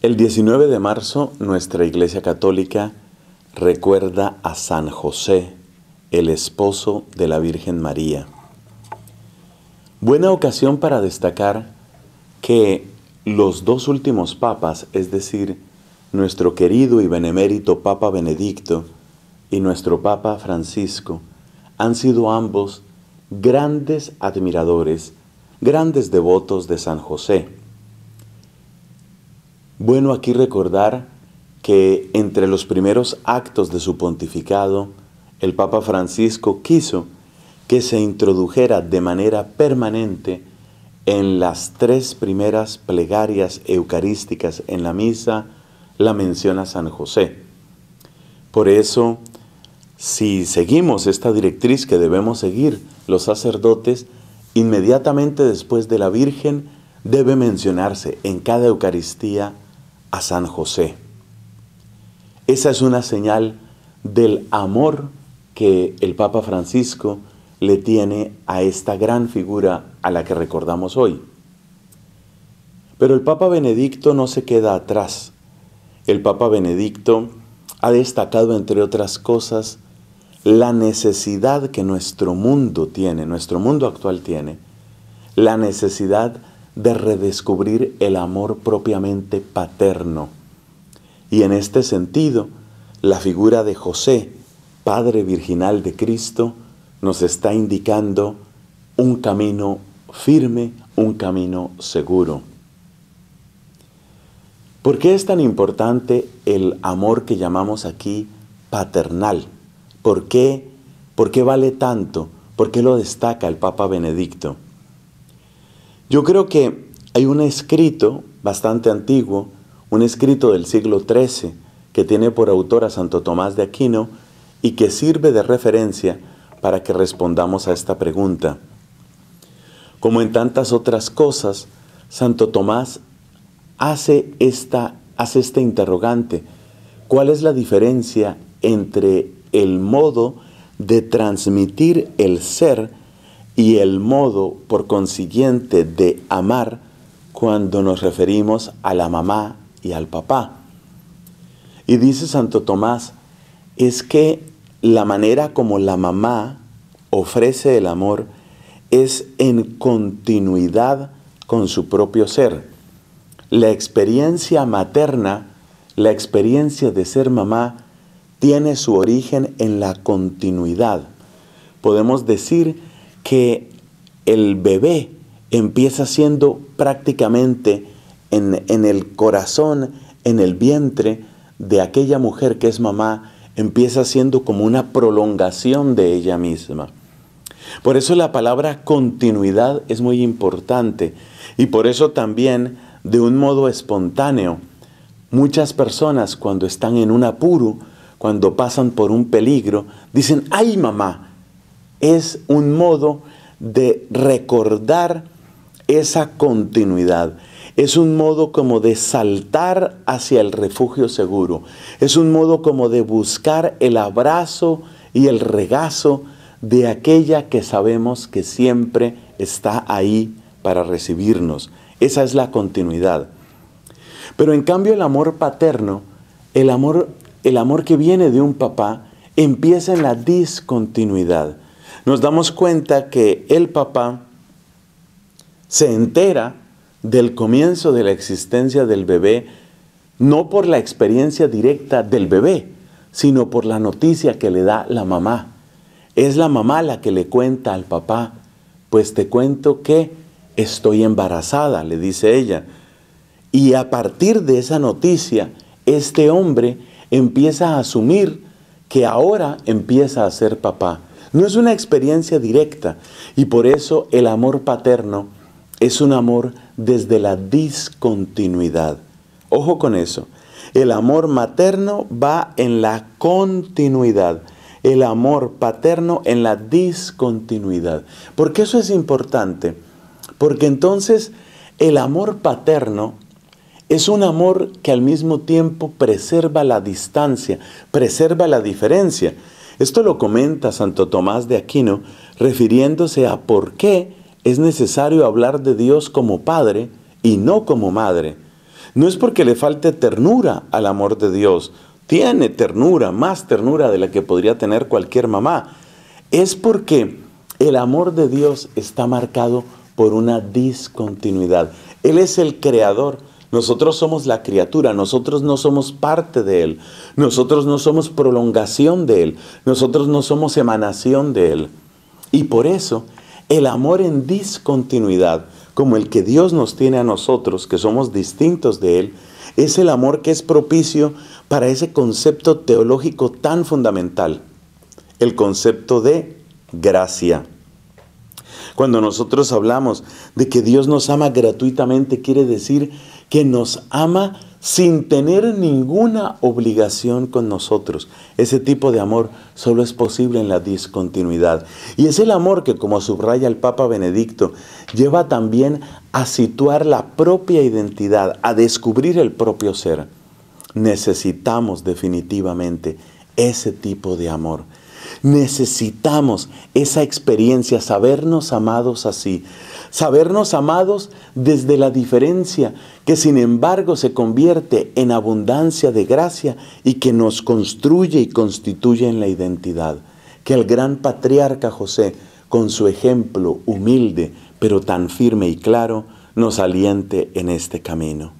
El 19 de marzo nuestra Iglesia Católica recuerda a San José, el esposo de la Virgen María. Buena ocasión para destacar que los dos últimos papas, es decir, nuestro querido y benemérito Papa Benedicto y nuestro Papa Francisco, han sido ambos grandes admiradores, grandes devotos de San José bueno aquí recordar que entre los primeros actos de su pontificado, el Papa Francisco quiso que se introdujera de manera permanente en las tres primeras plegarias eucarísticas en la misa la mención a San José. Por eso, si seguimos esta directriz que debemos seguir los sacerdotes, inmediatamente después de la Virgen debe mencionarse en cada Eucaristía a San José. Esa es una señal del amor que el Papa Francisco le tiene a esta gran figura a la que recordamos hoy. Pero el Papa Benedicto no se queda atrás. El Papa Benedicto ha destacado, entre otras cosas, la necesidad que nuestro mundo tiene, nuestro mundo actual tiene, la necesidad de redescubrir el amor propiamente paterno. Y en este sentido, la figura de José, Padre Virginal de Cristo, nos está indicando un camino firme, un camino seguro. ¿Por qué es tan importante el amor que llamamos aquí paternal? ¿Por qué, por qué vale tanto? ¿Por qué lo destaca el Papa Benedicto? Yo creo que hay un escrito bastante antiguo, un escrito del siglo XIII, que tiene por autor a Santo Tomás de Aquino y que sirve de referencia para que respondamos a esta pregunta. Como en tantas otras cosas, Santo Tomás hace esta, hace este interrogante. ¿Cuál es la diferencia entre el modo de transmitir el ser y el modo, por consiguiente, de amar cuando nos referimos a la mamá y al papá. Y dice Santo Tomás, es que la manera como la mamá ofrece el amor es en continuidad con su propio ser. La experiencia materna, la experiencia de ser mamá, tiene su origen en la continuidad. Podemos decir que el bebé empieza siendo prácticamente en, en el corazón, en el vientre de aquella mujer que es mamá, empieza siendo como una prolongación de ella misma. Por eso la palabra continuidad es muy importante y por eso también de un modo espontáneo. Muchas personas cuando están en un apuro, cuando pasan por un peligro, dicen, ay mamá, es un modo de recordar esa continuidad. Es un modo como de saltar hacia el refugio seguro. Es un modo como de buscar el abrazo y el regazo de aquella que sabemos que siempre está ahí para recibirnos. Esa es la continuidad. Pero en cambio el amor paterno, el amor, el amor que viene de un papá, empieza en la discontinuidad nos damos cuenta que el papá se entera del comienzo de la existencia del bebé, no por la experiencia directa del bebé, sino por la noticia que le da la mamá. Es la mamá la que le cuenta al papá, pues te cuento que estoy embarazada, le dice ella. Y a partir de esa noticia, este hombre empieza a asumir que ahora empieza a ser papá. No es una experiencia directa y por eso el amor paterno es un amor desde la discontinuidad. Ojo con eso. El amor materno va en la continuidad. El amor paterno en la discontinuidad. Porque eso es importante? Porque entonces el amor paterno es un amor que al mismo tiempo preserva la distancia, preserva la diferencia. Esto lo comenta Santo Tomás de Aquino refiriéndose a por qué es necesario hablar de Dios como Padre y no como Madre. No es porque le falte ternura al amor de Dios, tiene ternura, más ternura de la que podría tener cualquier mamá. Es porque el amor de Dios está marcado por una discontinuidad. Él es el creador nosotros somos la criatura, nosotros no somos parte de Él, nosotros no somos prolongación de Él, nosotros no somos emanación de Él. Y por eso el amor en discontinuidad, como el que Dios nos tiene a nosotros, que somos distintos de Él, es el amor que es propicio para ese concepto teológico tan fundamental, el concepto de gracia. Cuando nosotros hablamos de que Dios nos ama gratuitamente, quiere decir que nos ama sin tener ninguna obligación con nosotros. Ese tipo de amor solo es posible en la discontinuidad. Y es el amor que, como subraya el Papa Benedicto, lleva también a situar la propia identidad, a descubrir el propio ser. Necesitamos definitivamente ese tipo de amor Necesitamos esa experiencia, sabernos amados así, sabernos amados desde la diferencia que sin embargo se convierte en abundancia de gracia y que nos construye y constituye en la identidad. Que el gran patriarca José, con su ejemplo humilde pero tan firme y claro, nos aliente en este camino.